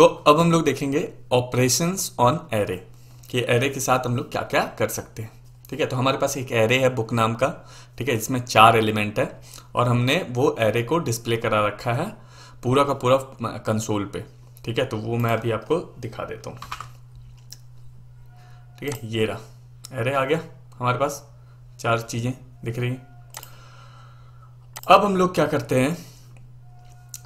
तो अब हम लोग देखेंगे ऑपरेशन ऑन एरे कि एरे के साथ हम लोग क्या क्या कर सकते हैं ठीक है तो हमारे पास एक एरे है बुक नाम का ठीक है इसमें चार एलिमेंट है और हमने वो एरे को डिस्प्ले करा रखा है पूरा का पूरा कंसोल पे ठीक है तो वो मैं अभी आपको दिखा देता हूँ ठीक है ये रहा एरे आ गया हमारे पास चार चीज़ें दिख रही अब हम लोग क्या करते हैं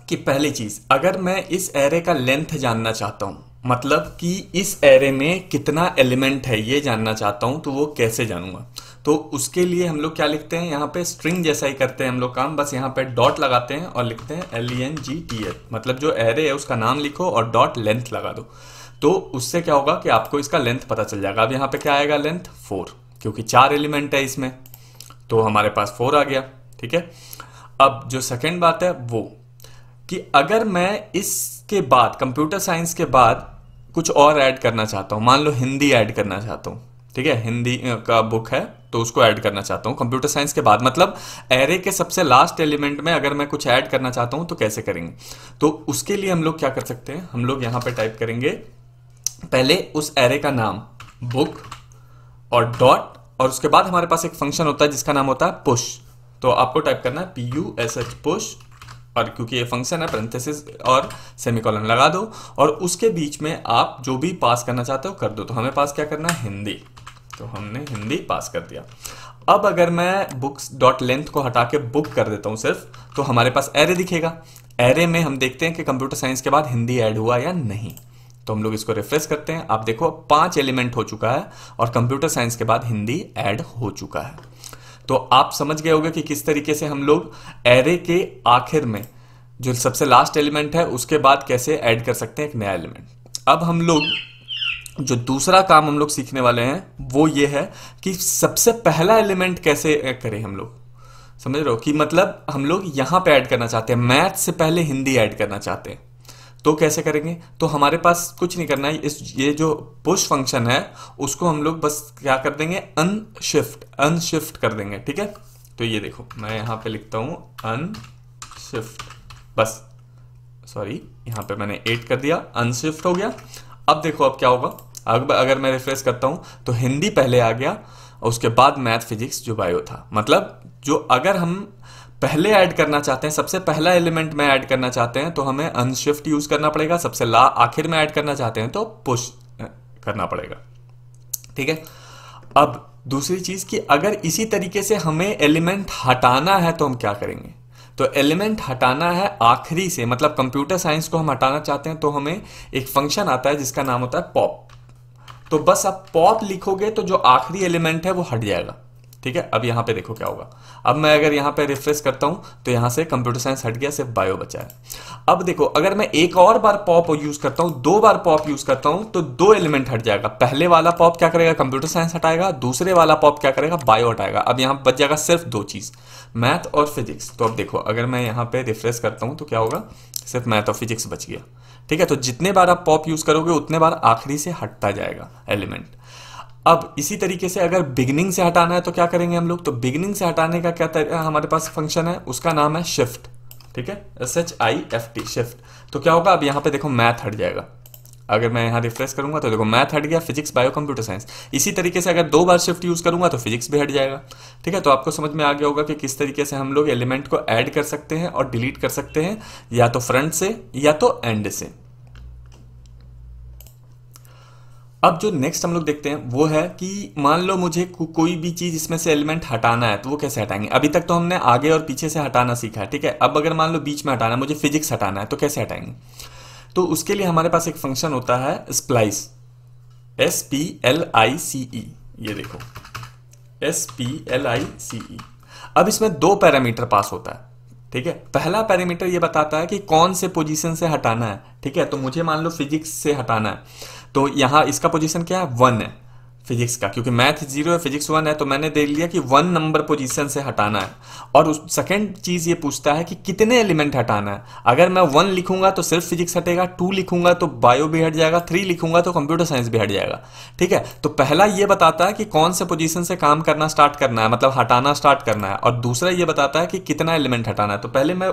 कि पहली चीज़ अगर मैं इस एरे का लेंथ जानना चाहता हूं मतलब कि इस एरे में कितना एलिमेंट है ये जानना चाहता हूं तो वो कैसे जानूंगा तो उसके लिए हम लोग क्या लिखते हैं यहाँ पे स्ट्रिंग जैसा ही करते हैं हम लोग काम बस यहाँ पे डॉट लगाते हैं और लिखते हैं L E N G T L मतलब जो एरे है उसका नाम लिखो और डॉट लेंथ लगा दो तो उससे क्या होगा कि आपको इसका लेंथ पता चल जाएगा अब यहाँ पे क्या आएगा लेंथ फोर क्योंकि चार एलिमेंट है इसमें तो हमारे पास फोर आ गया ठीक है अब जो सेकेंड बात है वो कि अगर मैं इसके बाद कंप्यूटर साइंस के बाद कुछ और ऐड करना चाहता हूँ मान लो हिंदी ऐड करना चाहता हूँ ठीक है हिंदी का बुक है तो उसको ऐड करना चाहता हूँ कंप्यूटर साइंस के बाद मतलब एरे के सबसे लास्ट एलिमेंट में अगर मैं कुछ ऐड करना चाहता हूँ तो कैसे करेंगे तो उसके लिए हम लोग क्या कर सकते हैं हम लोग यहाँ पर टाइप करेंगे पहले उस एरे का नाम बुक और डॉट और उसके बाद हमारे पास एक फंक्शन होता है जिसका नाम होता है पुश तो आपको टाइप करना है P U S H push और क्योंकि ये फंक्शन है प्रंथेसिस और सेमिकॉलन लगा दो और उसके बीच में आप जो भी पास करना चाहते हो कर दो तो हमें पास क्या करना है हिंदी तो हमने हिंदी पास कर दिया अब अगर मैं बुक्स डॉट लेंथ को हटा के बुक कर देता हूँ सिर्फ तो हमारे पास एरे दिखेगा एरे में हम देखते हैं कि कंप्यूटर साइंस के बाद हिंदी ऐड हुआ या नहीं तो हम लोग इसको रिफ्रेश करते हैं आप देखो पांच एलिमेंट हो चुका है और कंप्यूटर साइंस के बाद हिंदी ऐड हो चुका है तो आप समझ गए होगे कि किस तरीके से हम लोग एरे के आखिर में जो सबसे लास्ट एलिमेंट है उसके बाद कैसे ऐड कर सकते हैं एक नया एलिमेंट अब हम लोग जो दूसरा काम हम लोग सीखने वाले हैं वो ये है कि सबसे पहला एलिमेंट कैसे करें हम लोग समझ रहे हो कि मतलब हम लोग यहां पे ऐड करना चाहते हैं मैथ से पहले हिंदी ऐड करना चाहते हैं तो कैसे करेंगे तो हमारे पास कुछ नहीं करना है इस ये जो पुश फंक्शन है उसको हम लोग बस क्या कर देंगे अनशिफ्ट अनशिफ्ट कर देंगे ठीक है तो ये देखो मैं यहाँ पे लिखता हूँ अनशिफ्ट बस सॉरी यहाँ पे मैंने एट कर दिया अनशिफ्ट हो गया अब देखो अब क्या होगा अब अगर मैं रिफ्रेश करता हूँ तो हिंदी पहले आ गया उसके बाद मैथ फिजिक्स जो बायो था मतलब जो अगर हम पहले ऐड करना चाहते हैं सबसे पहला एलिमेंट में ऐड करना चाहते हैं तो हमें अनशिफ्ट यूज करना पड़ेगा सबसे ला आखिर में ऐड करना चाहते हैं तो पुश करना पड़ेगा ठीक है अब दूसरी चीज कि अगर इसी तरीके से हमें एलिमेंट हटाना है तो हम क्या करेंगे तो एलिमेंट हटाना है आखिरी से मतलब कंप्यूटर साइंस को हम हटाना चाहते हैं तो हमें एक फंक्शन आता है जिसका नाम होता है पॉप तो बस आप पॉप लिखोगे तो जो आखिरी एलिमेंट है वो हट जाएगा ठीक है अब यहाँ पे देखो क्या होगा अब मैं अगर यहाँ पे रिफ्रेश करता हूँ तो यहाँ से कंप्यूटर साइंस हट गया सिर्फ बायो बचा है अब देखो अगर मैं एक और बार पॉप यूज करता हूँ दो बार पॉप यूज करता हूँ तो दो एलिमेंट हट जाएगा पहले वाला पॉप क्या करेगा कंप्यूटर साइंस हटाएगा दूसरे वाला पॉप क्या करेगा बायो हटाएगा अब यहाँ बच जाएगा सिर्फ दो चीज़ मैथ और फिजिक्स तो अब देखो अगर मैं यहाँ पे रिफ्रेश करता हूँ तो क्या होगा सिर्फ मैथ और फिजिक्स बच गया ठीक है तो जितने बार आप पॉप यूज करोगे उतने बार आखिरी से हटता जाएगा एलिमेंट अब इसी तरीके से अगर बिगनिंग से हटाना है तो क्या करेंगे हम लोग तो बिगनिंग से हटाने का क्या तरीका हमारे पास फंक्शन है उसका नाम है शिफ्ट ठीक है S H I F T shift तो क्या होगा अब यहाँ पे देखो मैथ हट जाएगा अगर मैं यहाँ रिफ्रेश करूंगा तो देखो मैथ हट गया फिजिक्स बायो कंप्यूटर साइंस इसी तरीके से अगर दो बार शिफ्ट यूज़ करूंगा तो फिजिक्स भी हट जाएगा ठीक है तो आपको समझ में आ गया होगा कि किस तरीके से हम लोग एलिमेंट को ऐड कर सकते हैं और डिलीट कर सकते हैं या तो फ्रंट से या तो एंड से अब जो नेक्स्ट हम लोग देखते हैं वो है कि मान लो मुझे को, कोई भी चीज़ इसमें से एलिमेंट हटाना है तो वो कैसे हटाएंगे अभी तक तो हमने आगे और पीछे से हटाना सीखा है ठीक है अब अगर मान लो बीच में हटाना है मुझे फिजिक्स हटाना है तो कैसे हटाएंगे तो उसके लिए हमारे पास एक फंक्शन होता है splice S P L I C E ये देखो S P L I C E अब इसमें दो पैरामीटर पास होता है ठीक है पहला पैरामीटर ये बताता है कि कौन से पोजीशन से हटाना है ठीक है तो मुझे मान लो फिजिक्स से हटाना है तो यहाँ इसका पोजीशन क्या है वन है फिजिक्स का क्योंकि मैथ जीरो है फिजिक्स वन है तो मैंने देख लिया कि वन नंबर पोजीशन से हटाना है और उस सेकंड चीज़ ये पूछता है कि कितने एलिमेंट हटाना है अगर मैं वन लिखूंगा तो सिर्फ फिजिक्स हटेगा टू लिखूंगा तो बायो भी हट जाएगा थ्री लिखूंगा तो कंप्यूटर साइंस भी हट जाएगा ठीक है तो पहला ये बताता है कि कौन से पोजिशन से काम करना स्टार्ट करना है मतलब हटाना स्टार्ट करना है और दूसरा ये बताता है कि कितना एलिमेंट हटाना है तो पहले मैं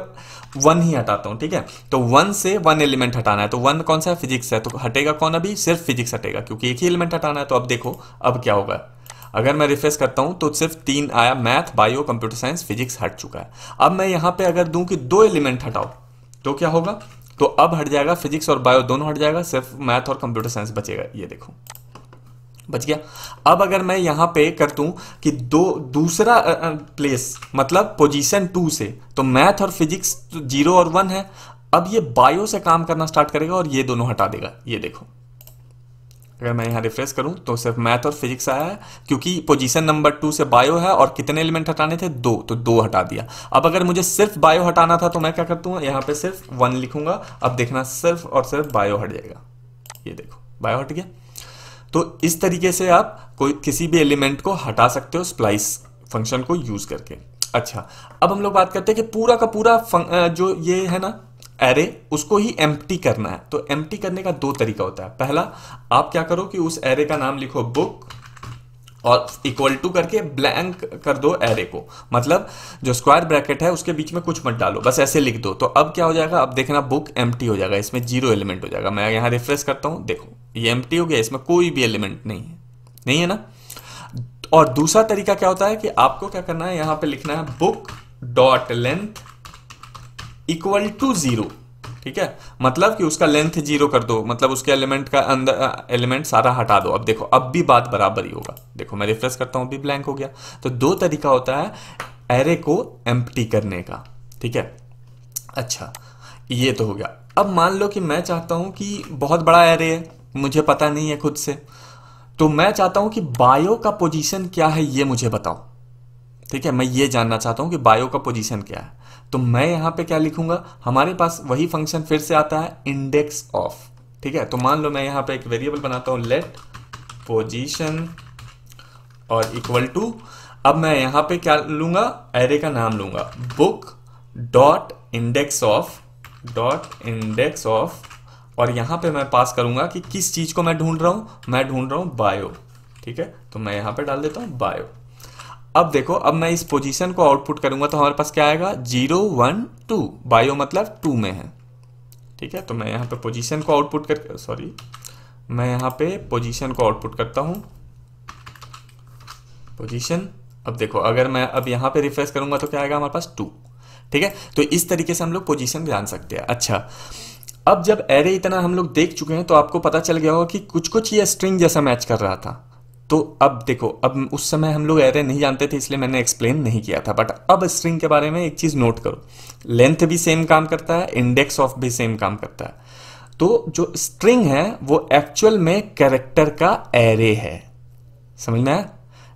वन ही हटाता हूं ठीक है तो वन से वन एलिमेंट हटाना है तो वन कौन सा है फिजिक्स है तो हटेगा कौन अभी सिर्फ फिजिक्स हटेगा क्योंकि एक ही एलिमेंट हटाना है तो अब देखो अब क्या होगा अगर मैं रिफ्रेश करता हूं तो सिर्फ तीन आया math bio computer science physics हट चुका है अब मैं यहां पे अगर दूं कि दो एलिमेंट हटाओ तो क्या होगा तो अब हट जाएगा फिजिक्स और बायो दोनों हट जाएगा सिर्फ मैथ और कंप्यूटर साइंस बचेगा ये देखो बच गया अब अगर मैं यहां पे कर दू कि दो दूसरा प्लेस मतलब पोजीशन टू से तो मैथ और फिजिक्स तो जीरो और वन है अब ये बायो से काम करना स्टार्ट करेगा और ये दोनों हटा देगा ये देखो अगर मैं यहां रिफ्रेश करूं तो सिर्फ मैथ और फिजिक्स आया है क्योंकि पोजीशन नंबर टू से बायो है और कितने एलिमेंट हटाने थे दो तो दो हटा दिया अब अगर मुझे सिर्फ बायो हटाना था तो मैं क्या करता हूँ यहां पे सिर्फ वन लिखूंगा अब देखना सिर्फ और सिर्फ बायो हट जाएगा ये देखो बायो हट गया तो इस तरीके से आप कोई किसी भी एलिमेंट को हटा सकते हो स्प्लाइस फंक्शन को यूज़ करके अच्छा अब हम लोग बात करते हैं कि पूरा का पूरा जो ये है ना एरे उसको ही एम करना है तो एम करने का दो तरीका होता है पहला आप क्या करो कि उस एरे का नाम लिखो बुक और इक्वल टू करके ब्लैंक कर दो एरे को मतलब जो स्क्वायर ब्रैकेट है उसके बीच में कुछ मत डालो बस ऐसे लिख दो तो अब क्या हो जाएगा अब देखना बुक एम हो जाएगा इसमें जीरो एलिमेंट हो जाएगा मैं यहाँ रिफ्रेश करता हूँ देखो ये एम हो गया इसमें कोई भी एलिमेंट नहीं है नहीं है ना और दूसरा तरीका क्या होता है कि आपको क्या करना है यहां पे लिखना है book dot length equal to zero ठीक है मतलब कि उसका लेंथ जीरो कर दो मतलब उसके एलिमेंट का अंदर एलिमेंट सारा हटा दो अब देखो अब भी बात बराबर ही होगा देखो मैं रिफ्रेश करता हूं अभी ब्लैंक हो गया तो दो तरीका होता है एरे को एम्प्टी करने का ठीक है अच्छा ये तो हो गया अब मान लो कि मैं चाहता हूं कि बहुत बड़ा एरे है मुझे पता नहीं है खुद से तो मैं चाहता हूं कि बायो का पोजीशन क्या है ये मुझे बताओ ठीक है मैं ये जानना चाहता हूं कि बायो का पोजीशन क्या है तो मैं यहां पे क्या लिखूंगा हमारे पास वही फंक्शन फिर से आता है इंडेक्स ऑफ ठीक है तो मान लो मैं यहां पे एक वेरिएबल बनाता हूं लेट पोजीशन और इक्वल टू अब मैं यहां पे क्या लूंगा एरे का नाम लूंगा book dot index of dot index of और यहां पे मैं पास करूंगा कि किस चीज़ को मैं ढूंढ रहा हूं मैं ढूंढ रहा हूं बायो ठीक है तो मैं यहां पे डाल देता हूं बायो अब देखो अब मैं इस पोजीशन को आउटपुट करूंगा तो हमारे पास क्या आएगा जीरो वन टू बायो मतलब टू में है ठीक है तो मैं यहां पे पोजीशन को आउटपुट कर सॉरी मैं यहां पे पोजीशन को आउटपुट करता हूं पोजीशन अब देखो अगर मैं अब यहां पे रिफ्रेश करूंगा तो क्या आएगा हमारे पास टू ठीक है तो इस तरीके से हम लोग पोजिशन जान सकते हैं अच्छा अब जब एरे इतना हम लोग देख चुके हैं तो आपको पता चल गया होगा कि कुछ कुछ ये स्ट्रिंग जैसा मैच कर रहा था तो अब देखो अब उस समय हम लोग एरे नहीं जानते थे इसलिए मैंने एक्सप्लेन नहीं किया था बट अब स्ट्रिंग के बारे में एक चीज़ नोट करो लेंथ भी सेम काम करता है इंडेक्स ऑफ भी सेम काम करता है तो जो स्ट्रिंग है वो एक्चुअल में कैरेक्टर का एरे है समझ में आया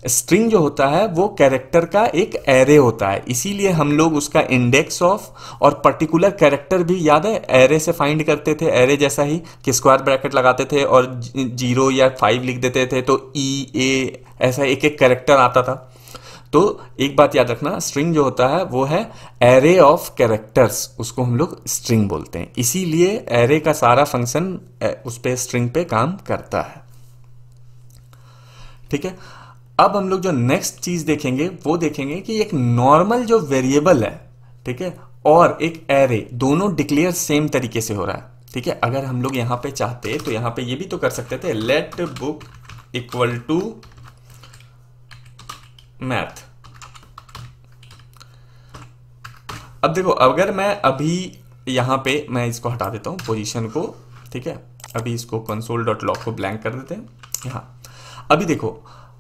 स्ट्रिंग जो होता है वो कैरेक्टर का एक एरे होता है इसीलिए हम लोग उसका इंडेक्स ऑफ और पर्टिकुलर कैरेक्टर भी याद है एरे से फाइंड करते थे एरे जैसा ही कि स्क्वायर ब्रैकेट लगाते थे और जीरो या फाइव लिख देते थे तो ई e, ए ऐसा एक एक कैरेक्टर आता था तो एक बात याद रखना स्ट्रिंग जो होता है वो है एरे ऑफ कैरेक्टर्स उसको हम लोग स्ट्रिंग बोलते हैं इसीलिए एरे का सारा फंक्शन उस पर स्ट्रिंग पे काम करता है ठीक है अब हम लोग जो नेक्स्ट चीज देखेंगे वो देखेंगे कि एक नॉर्मल जो वेरिएबल है ठीक है और एक एरे दोनों डिक्लेयर सेम तरीके से हो रहा है ठीक है अगर हम लोग यहां पे चाहते तो यहां पे ये भी तो कर सकते थे let book equal to math अब देखो अगर मैं अभी यहां पे मैं इसको हटा देता हूं पोजीशन को ठीक है अभी इसको कंसोल डॉट लॉक को ब्लैंक कर देते हैं यहां अभी देखो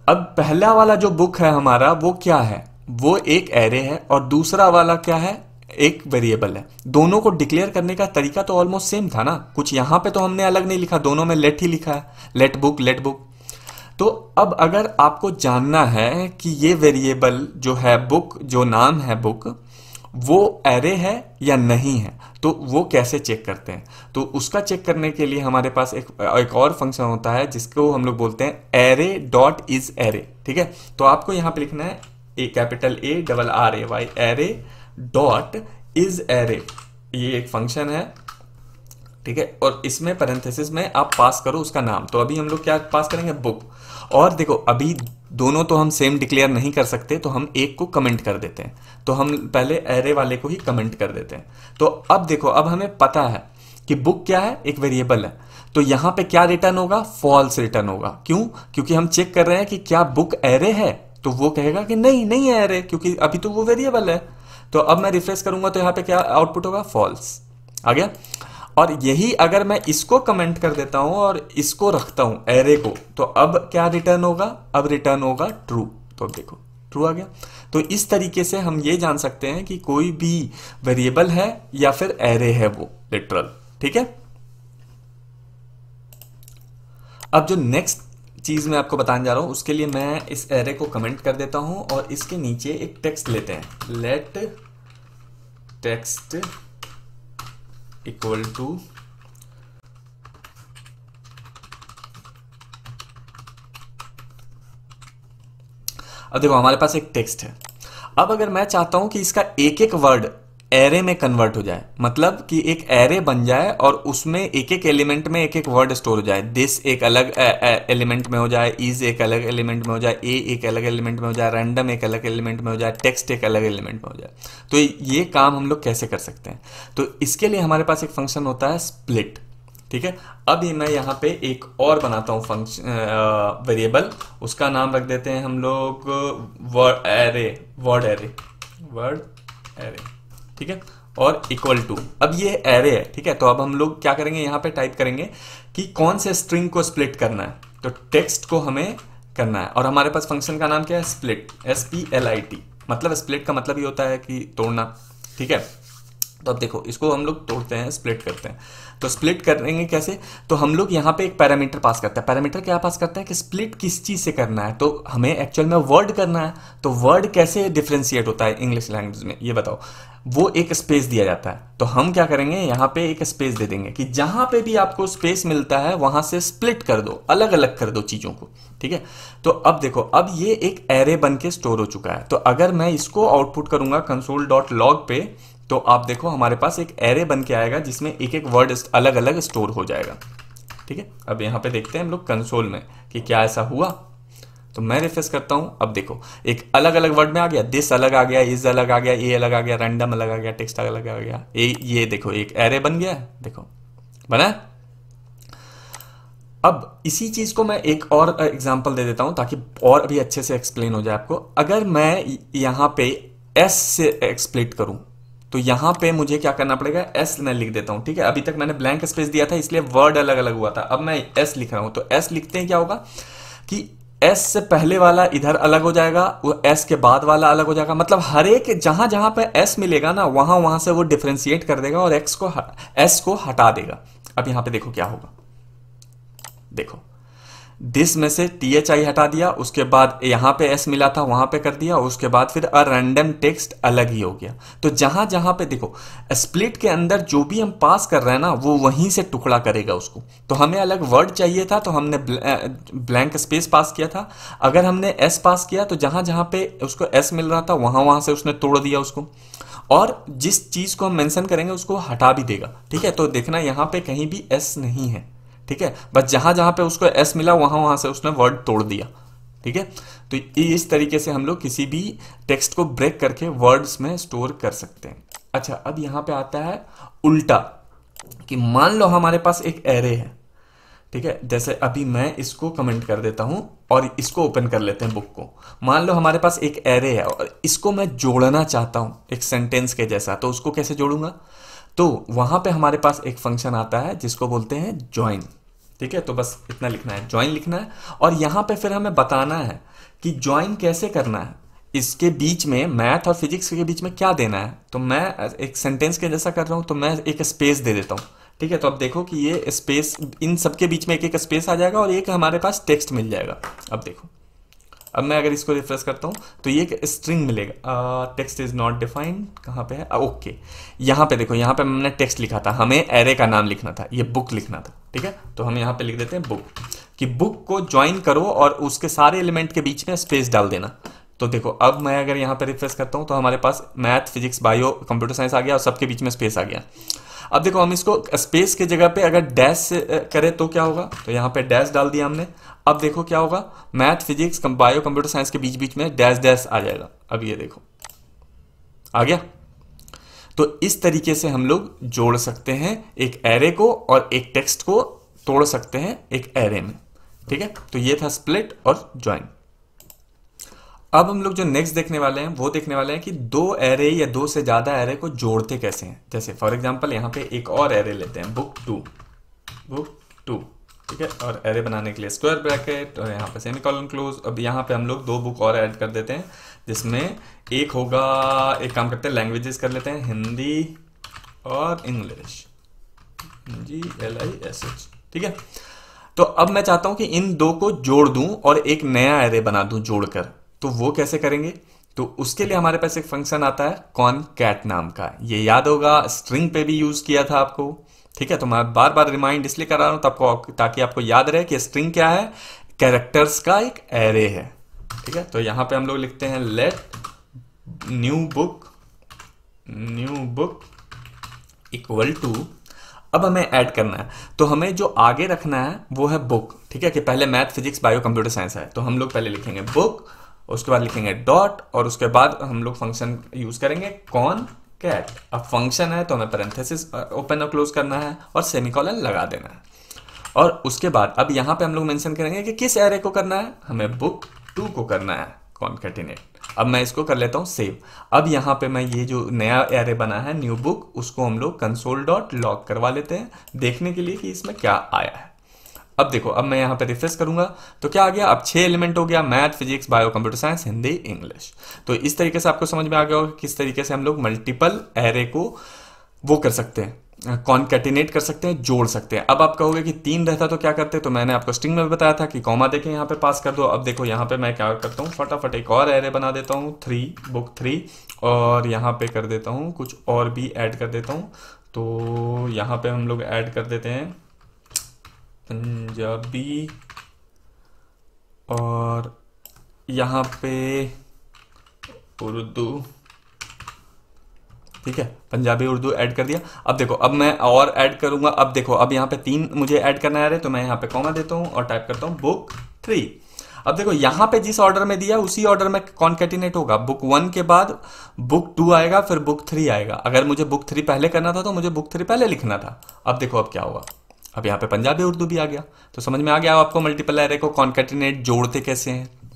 अब पहला वाला जो बुक है हमारा वो क्या है वो एक एरे है और दूसरा वाला क्या है एक वेरिएबल है दोनों को डिक्लेयर करने का तरीका तो ऑलमोस्ट सेम था ना कुछ यहां पे तो हमने अलग नहीं लिखा दोनों में लेट ही लिखा है लेट बुक लेट बुक तो अब अगर आपको जानना है कि ये वेरिएबल जो है बुक जो नाम है बुक वो एरे है या नहीं है तो वो कैसे चेक करते हैं तो उसका चेक करने के लिए हमारे पास एक एक और फंक्शन होता है जिसको हम लोग बोलते हैं एरे डॉट इज एरे ठीक है तो आपको यहां पे लिखना है A capital A double R A Y array dot is array ये एक फंक्शन है ठीक है और इसमें पैरेंथेसिस में आप पास करो उसका नाम तो अभी हम लोग क्या पास करेंगे बुक और देखो अभी दोनों तो हम सेम डिक्लेयर नहीं कर सकते तो हम एक को कमेंट कर देते हैं तो हम पहले एरे वाले को ही कमेंट कर देते हैं तो अब देखो अब हमें पता है कि बुक क्या है एक वेरिएबल है तो यहां पे क्या रिटर्न होगा फॉल्स रिटर्न होगा क्यों क्योंकि हम चेक कर रहे हैं कि क्या बुक एरे है तो वो कहेगा कि नहीं नहीं है एरे क्योंकि अभी तो वो वेरिएबल है तो अब मैं रिफ्रेश करूंगा तो यहाँ पे क्या आउटपुट होगा फॉल्स आ गया और यही अगर मैं इसको कमेंट कर देता हूं और इसको रखता हूं एरे को तो अब क्या रिटर्न होगा अब रिटर्न होगा ट्रू तो अब देखो ट्रू आ गया तो इस तरीके से हम ये जान सकते हैं कि कोई भी वेरिएबल है या फिर एरे है वो लिटरल ठीक है अब जो नेक्स्ट चीज़ मैं आपको बताने जा रहा हूं उसके लिए मैं इस एरे को कमेंट कर देता हूं और इसके नीचे एक टेक्स्ट लेते हैं लेट टेक्स्ट equal to अब देखो हमारे पास एक टेक्स्ट है अब अगर मैं चाहता हूं कि इसका एक एक वर्ड एरे में कन्वर्ट हो जाए मतलब कि एक एरे बन जाए और उसमें एक एक एलिमेंट में एक एक वर्ड स्टोर हो जाए दिस एक अलग एलिमेंट में हो जाए इज एक अलग एलिमेंट में हो जाए ए एक अलग एलिमेंट में हो जाए रैंडम एक अलग एलिमेंट में हो जाए टेक्स्ट एक अलग एलिमेंट में हो जाए तो ये काम हम लोग कैसे कर सकते हैं तो इसके लिए हमारे पास एक फंक्शन होता है स्प्लिट ठीक है अभी मैं यहाँ पे एक और बनाता हूँ फंक्शन वेरिएबल उसका नाम रख देते हैं हम लोग word array word array word array ठीक है और इक्वल टू अब ये एरे है ठीक है तो अब हम लोग क्या करेंगे यहां पे टाइप करेंगे कि कौन से स्ट्रिंग को स्प्लिट करना है तो टेक्स्ट को हमें करना है और हमारे पास फंक्शन का नाम क्या है split S P L I T मतलब स्प्लिट का मतलब ये होता है कि तोड़ना ठीक है तो अब देखो इसको हम लोग तोड़ते हैं स्प्लिट करते हैं तो स्प्लिट करेंगे कैसे तो हम लोग यहाँ पे एक पैरामीटर पास करते हैं पैरामीटर क्या पास करते हैं कि स्प्लिट किस चीज़ से करना है तो हमें एक्चुअल में वर्ड करना है तो वर्ड कैसे डिफ्रेंशिएट होता है इंग्लिश लैंग्वेज में ये बताओ वो एक स्पेस दिया जाता है तो हम क्या करेंगे यहाँ पे एक स्पेस दे देंगे कि जहां पे भी आपको स्पेस मिलता है वहां से स्प्लिट कर दो अलग अलग कर दो चीज़ों को ठीक है तो अब देखो अब ये एक एरे बन के स्टोर हो चुका है तो अगर मैं इसको आउटपुट करूंगा कंसोल डॉट लॉग पे तो आप देखो हमारे पास एक एरे बन के आएगा जिसमें एक एक वर्ड अलग अलग स्टोर हो जाएगा ठीक है अब यहाँ पे देखते हैं हम लोग कंसोल में कि क्या ऐसा हुआ तो मैं रिफ्रेस करता हूं अब देखो एक अलग अलग वर्ड में आ गया दिस अलग आ गया इज अलग आ गया ए अलग आ गया रैंडम अलग आ गया टेक्स्ट अलग आ गया ए ये देखो एक एरे बन गया देखो बना अब इसी चीज़ को मैं एक और एग्जाम्पल दे देता हूं ताकि और भी अच्छे से एक्सप्लेन हो जाए आपको अगर मैं यहां पे एस से एक्सप्लेट करूं तो यहां पे मुझे क्या करना पड़ेगा एस मैं लिख देता हूं ठीक है अभी तक मैंने ब्लैंक स्पेस दिया था इसलिए वर्ड अलग अलग हुआ था अब मैं एस लिख रहा हूं तो एस लिखते हैं क्या होगा कि एस से पहले वाला इधर अलग हो जाएगा वो एस के बाद वाला अलग हो जाएगा मतलब हर एक जहां जहां पर एस मिलेगा ना वहां वहां से वो डिफ्रेंशिएट कर देगा और एक्स को एस को हटा देगा अब यहां पे देखो क्या होगा देखो दिस में से टी एच आई हटा दिया उसके बाद यहाँ पे एस मिला था वहां पे कर दिया उसके बाद फिर अ रैंडम टेक्स्ट अलग ही हो गया तो जहां जहां पे देखो स्प्लिट के अंदर जो भी हम पास कर रहे हैं ना वो वहीं से टुकड़ा करेगा उसको तो हमें अलग वर्ड चाहिए था तो हमने ब्लैंक स्पेस पास किया था अगर हमने एस पास किया तो जहां जहां पे उसको एस मिल रहा था वहां वहां से उसने तोड़ दिया उसको और जिस चीज़ को हम मैंसन करेंगे उसको हटा भी देगा ठीक है तो देखना यहाँ पे कहीं भी एस नहीं है ठीक है बस जहां जहां पे उसको एस मिला वहां वहां से उसने वर्ड तोड़ दिया ठीक है तो इस तरीके से हम लोग किसी भी टेक्स्ट को ब्रेक करके वर्ड्स में स्टोर कर सकते हैं अच्छा अब यहां पे आता है उल्टा कि मान लो हमारे पास एक एरे है ठीक है जैसे अभी मैं इसको कमेंट कर देता हूं और इसको ओपन कर लेते हैं बुक को मान लो हमारे पास एक एरे है और इसको मैं जोड़ना चाहता हूं एक सेंटेंस के जैसा तो उसको कैसे जोड़ूंगा तो वहाँ पे हमारे पास एक फंक्शन आता है जिसको बोलते हैं ज्वाइन ठीक है तो बस इतना लिखना है ज्वाइन लिखना है और यहाँ पे फिर हमें बताना है कि ज्वाइन कैसे करना है इसके बीच में मैथ और फिजिक्स के बीच में क्या देना है तो मैं एक सेंटेंस के जैसा कर रहा हूँ तो मैं एक स्पेस दे देता हूँ ठीक है तो अब देखो कि ये स्पेस इन सब के बीच में एक एक स्पेस आ जाएगा और एक हमारे पास टेक्स्ट मिल जाएगा अब देखो अब मैं अगर इसको रिफ्रेस करता हूँ तो ये एक स्ट्रिंग मिलेगा टेक्स्ट इज़ नॉट डिफाइंड कहाँ पे है ओके okay. यहाँ पे देखो यहाँ पे हमने टेक्स्ट लिखा था हमें एरे का नाम लिखना था ये बुक लिखना था ठीक है तो हम यहाँ पे लिख देते हैं बुक कि बुक को ज्वाइन करो और उसके सारे एलिमेंट के बीच में स्पेस डाल देना तो देखो अब मैं अगर यहाँ पर रिफ्रेस करता हूँ तो हमारे पास math physics bio computer science आ गया और सबके बीच में स्पेस आ गया अब देखो हम इसको स्पेस के जगह पे अगर डैश से करें तो क्या होगा तो यहाँ पे डैश डाल दिया हमने अब देखो क्या होगा math physics bio computer science के बीच बीच में डैश डैश आ जाएगा अब ये देखो आ गया तो इस तरीके से हम लोग जोड़ सकते हैं एक एरे को और एक टेक्स्ट को तोड़ सकते हैं एक एरे में ठीक है तो ये था स्प्लिट और ज्वाइन अब हम लोग जो नेक्स्ट देखने वाले हैं वो देखने वाले हैं कि दो एरे या दो से ज़्यादा एरे को जोड़ते कैसे हैं जैसे फॉर एग्जाम्पल यहाँ पे एक और एरे लेते हैं बुक टू बुक टू ठीक है और एरे बनाने के लिए स्क्वायर ब्रैकेट और यहाँ पे सेमी कॉलन क्लोज अब यहाँ पे हम लोग दो बुक और ऐड कर देते हैं जिसमें एक होगा एक काम करते हैं लैंग्वेजेस कर लेते हैं हिंदी और English G L I S H ठीक है तो अब मैं चाहता हूं कि इन दो को जोड़ दूं और एक नया एरे बना दूं जोड़कर तो वो कैसे करेंगे तो उसके लिए हमारे पास एक फंक्शन आता है कॉन कैट नाम का ये याद होगा स्ट्रिंग पे भी यूज़ किया था आपको ठीक है तो मैं बार बार रिमाइंड इसलिए करा रहा हूं आपको ताकि आपको याद रहे कि स्ट्रिंग क्या है कैरेक्टर्स का एक एरे है ठीक है तो यहां पे हम लोग लिखते हैं let new book new book equal to अब हमें ऐड करना है तो हमें जो आगे रखना है वो है बुक ठीक है कि पहले math physics bio computer science है तो हम लोग पहले लिखेंगे बुक उसके बाद लिखेंगे डॉट और उसके बाद हम लोग फंक्शन यूज करेंगे कॉन कैट अब फंक्शन है तो हमें पैरेंथेसिस ओपन uh, और क्लोज करना है और सेमिकॉलन लगा देना है और उसके बाद अब यहाँ पे हम लोग मेंशन करेंगे कि किस एरे को करना है हमें बुक टू को करना है कॉन्केटिनेट अब मैं इसको कर लेता हूँ सेव अब यहाँ पे मैं ये जो नया एरे बना है न्यू बुक उसको हम लोग कंसोल डॉट लॉक करवा लेते हैं देखने के लिए कि इसमें क्या आया है अब देखो अब मैं यहाँ पर रिफ्रेश करूंगा तो क्या आ गया अब छह एलिमेंट हो गया math physics bio computer science Hindi English तो इस तरीके से आपको समझ में आ गया होगा किस तरीके से हम लोग मल्टीपल एरे को वो कर सकते हैं कॉन्केटिनेट कर सकते हैं जोड़ सकते हैं अब आप कहोगे कि तीन रहता तो क्या करते तो मैंने आपको स्ट्रिंग में बताया था कि कॉमा देखें यहाँ पे पास कर दो अब देखो यहाँ पे मैं क्या करता हूँ फटाफट एक और एरे बना देता हूँ थ्री बुक थ्री और यहाँ पे कर देता हूँ कुछ और भी ऐड कर देता हूँ तो यहाँ पे हम लोग ऐड कर देते हैं पंजाबी और यहाँ पे उर्दू ठीक है पंजाबी उर्दू ऐड कर दिया अब देखो अब मैं और ऐड करूंगा अब देखो अब यहाँ पे तीन मुझे ऐड करना आ रहे तो मैं यहाँ पे कॉमा देता हूँ और टाइप करता हूँ बुक थ्री अब देखो यहाँ पे जिस ऑर्डर में दिया उसी ऑर्डर में कॉन्केटिनेट होगा बुक वन के बाद बुक टू आएगा फिर बुक थ्री आएगा अगर मुझे बुक थ्री पहले करना था तो मुझे बुक थ्री पहले लिखना था अब देखो अब क्या होगा अब यहाँ पे पंजाबी उर्दू भी आ गया तो समझ में आ गया आपको मल्टीपल एरे को कॉन्केटिनेट जोड़ते कैसे हैं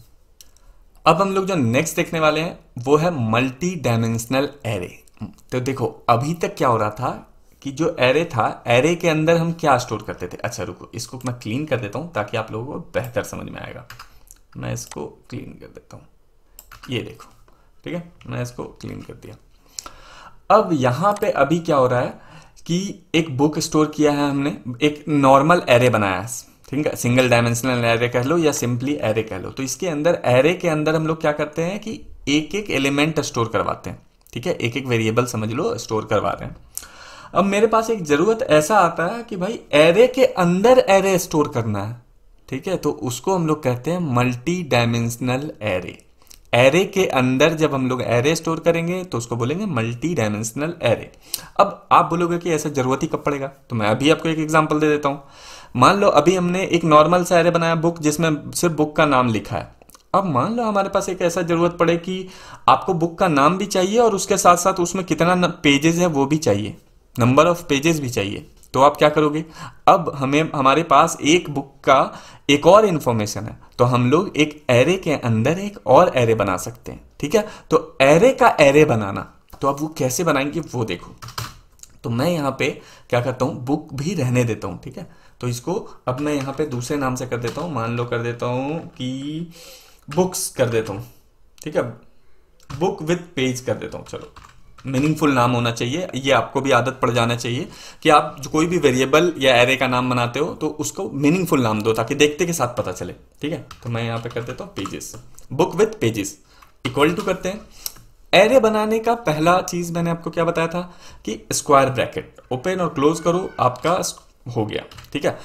अब हम लोग जो नेक्स्ट देखने वाले हैं वो है मल्टी डायमेंशनल एरे तो देखो अभी तक क्या हो रहा था कि जो एरे था एरे के अंदर हम क्या स्टोर करते थे अच्छा रुको इसको मैं क्लीन कर देता हूँ ताकि आप लोगों को बेहतर समझ में आएगा मैं इसको क्लीन कर देता हूँ ये देखो ठीक है मैं इसको क्लीन कर दिया अब यहाँ पे अभी क्या हो रहा है कि एक बुक स्टोर किया है हमने एक नॉर्मल एरे बनाया है ठीक है सिंगल डायमेंशनल एरे कह लो या सिंपली एरे कह लो तो इसके अंदर एरे के अंदर हम लोग क्या करते हैं कि एक एक एलिमेंट स्टोर करवाते हैं ठीक है एक एक वेरिएबल समझ लो स्टोर करवा रहे हैं अब मेरे पास एक ज़रूरत ऐसा आता है कि भाई एरे के अंदर एरे स्टोर करना है ठीक है तो उसको हम लोग कहते हैं मल्टी डायमेंशनल एरे एरे के अंदर जब हम लोग एरे स्टोर करेंगे तो उसको बोलेंगे मल्टी डायमेंशनल एरे अब आप बोलोगे कि ऐसा ज़रूरत ही कब पड़ेगा तो मैं अभी आपको एक एग्जांपल दे देता हूँ मान लो अभी हमने एक नॉर्मल सा एरे बनाया बुक जिसमें सिर्फ बुक का नाम लिखा है अब मान लो हमारे पास एक ऐसा ज़रूरत पड़े कि आपको बुक का नाम भी चाहिए और उसके साथ साथ उसमें कितना पेजेज है वो भी चाहिए नंबर ऑफ पेजेस भी चाहिए तो आप क्या करोगे अब हमें हमारे पास एक बुक का एक और इन्फॉर्मेशन है तो हम लोग एक एरे के अंदर एक और एरे बना सकते हैं ठीक है तो एरे का एरे बनाना तो अब वो कैसे बनाएंगे वो देखो तो मैं यहाँ पे क्या करता हूँ बुक भी रहने देता हूँ ठीक है तो इसको अब मैं यहाँ पे दूसरे नाम से कर देता हूँ मान लो कर देता हूँ कि बुक्स कर देता हूँ ठीक है बुक विथ पेज कर देता हूँ चलो मीनिंगफुल नाम होना चाहिए ये आपको भी आदत पड़ जाना चाहिए कि आप जो कोई भी वेरिएबल या एरे का नाम बनाते हो तो उसको मीनिंगफुल नाम दो ताकि देखते के साथ पता चले ठीक है तो मैं यहाँ पे कर देता हूँ pages book with pages equal to करते हैं एरे बनाने का पहला चीज़ मैंने आपको क्या बताया था कि स्क्वायर ब्रैकेट ओपन और क्लोज करो आपका हो गया ठीक है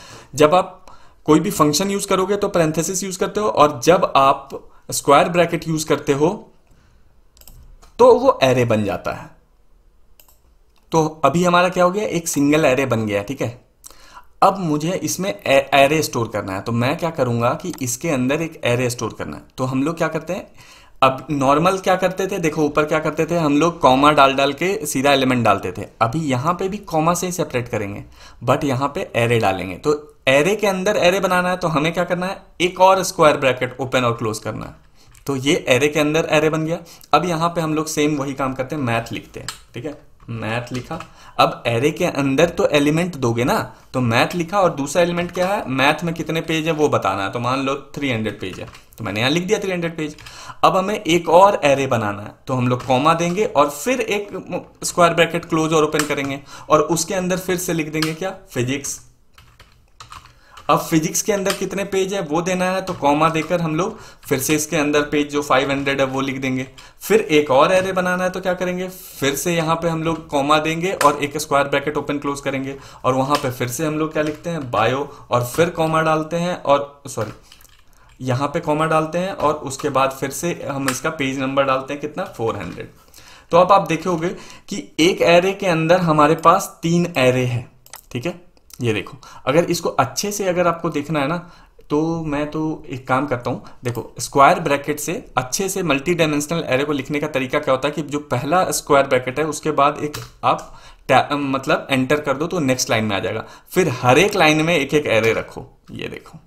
जब आप कोई भी फंक्शन यूज़ करोगे तो पैरेंथेसिस यूज़ करते हो और जब आप स्क्वायर ब्रैकेट यूज़ करते हो तो वो एरे बन जाता है तो अभी हमारा क्या हो गया एक सिंगल एरे बन गया ठीक है अब मुझे इसमें एरे स्टोर करना है तो मैं क्या करूंगा कि इसके अंदर एक एरे स्टोर करना है तो हम लोग क्या करते हैं अब नॉर्मल क्या करते थे देखो ऊपर क्या करते थे हम लोग कॉमा डाल डाल के सीधा एलिमेंट डालते थे अभी यहां पे भी कॉमा से ही सेपरेट करेंगे बट यहां पे एरे डालेंगे तो एरे के अंदर एरे बनाना है तो हमें क्या करना है एक और स्क्वायर ब्रैकेट ओपन और क्लोज करना है तो ये एरे के अंदर एरे बन गया अब यहां पे हम लोग सेम वही काम करते हैं मैथ लिखते हैं ठीक है मैथ लिखा अब एरे के अंदर तो एलिमेंट दोगे ना तो मैथ लिखा और दूसरा एलिमेंट क्या है मैथ में कितने पेज है वो बताना है तो मान लो 300 पेज है तो मैंने यहां लिख दिया 300 पेज अब हमें एक और एरे बनाना है तो हम लोग कॉमा देंगे और फिर एक स्क्वायर ब्रैकेट क्लोज और ओपन करेंगे और उसके अंदर फिर से लिख देंगे क्या फिजिक्स अब फिजिक्स के अंदर कितने पेज है वो देना है तो कॉमा देकर हम लोग फिर से इसके अंदर पेज जो 500 है वो लिख देंगे फिर एक और एरे बनाना है तो क्या करेंगे फिर से यहाँ पे हम लोग कॉमा देंगे और एक स्क्वायर ब्रैकेट ओपन क्लोज करेंगे और वहां पे फिर से हम लोग क्या लिखते हैं बायो और फिर कॉमा डालते हैं और सॉरी यहाँ पे कॉमा डालते हैं और उसके बाद फिर से हम इसका पेज नंबर डालते हैं कितना 400 तो अब आप देखोगे कि एक एरे के अंदर हमारे पास तीन एरे हैं ठीक है ये देखो अगर इसको अच्छे से अगर आपको देखना है ना तो मैं तो एक काम करता हूँ देखो स्क्वायर ब्रैकेट से अच्छे से मल्टी डायमेंशनल एरे को लिखने का तरीका क्या होता है कि जो पहला स्क्वायर ब्रैकेट है उसके बाद एक आप मतलब एंटर कर दो तो नेक्स्ट लाइन में आ जाएगा फिर हर एक लाइन में एक एक एरे रखो ये देखो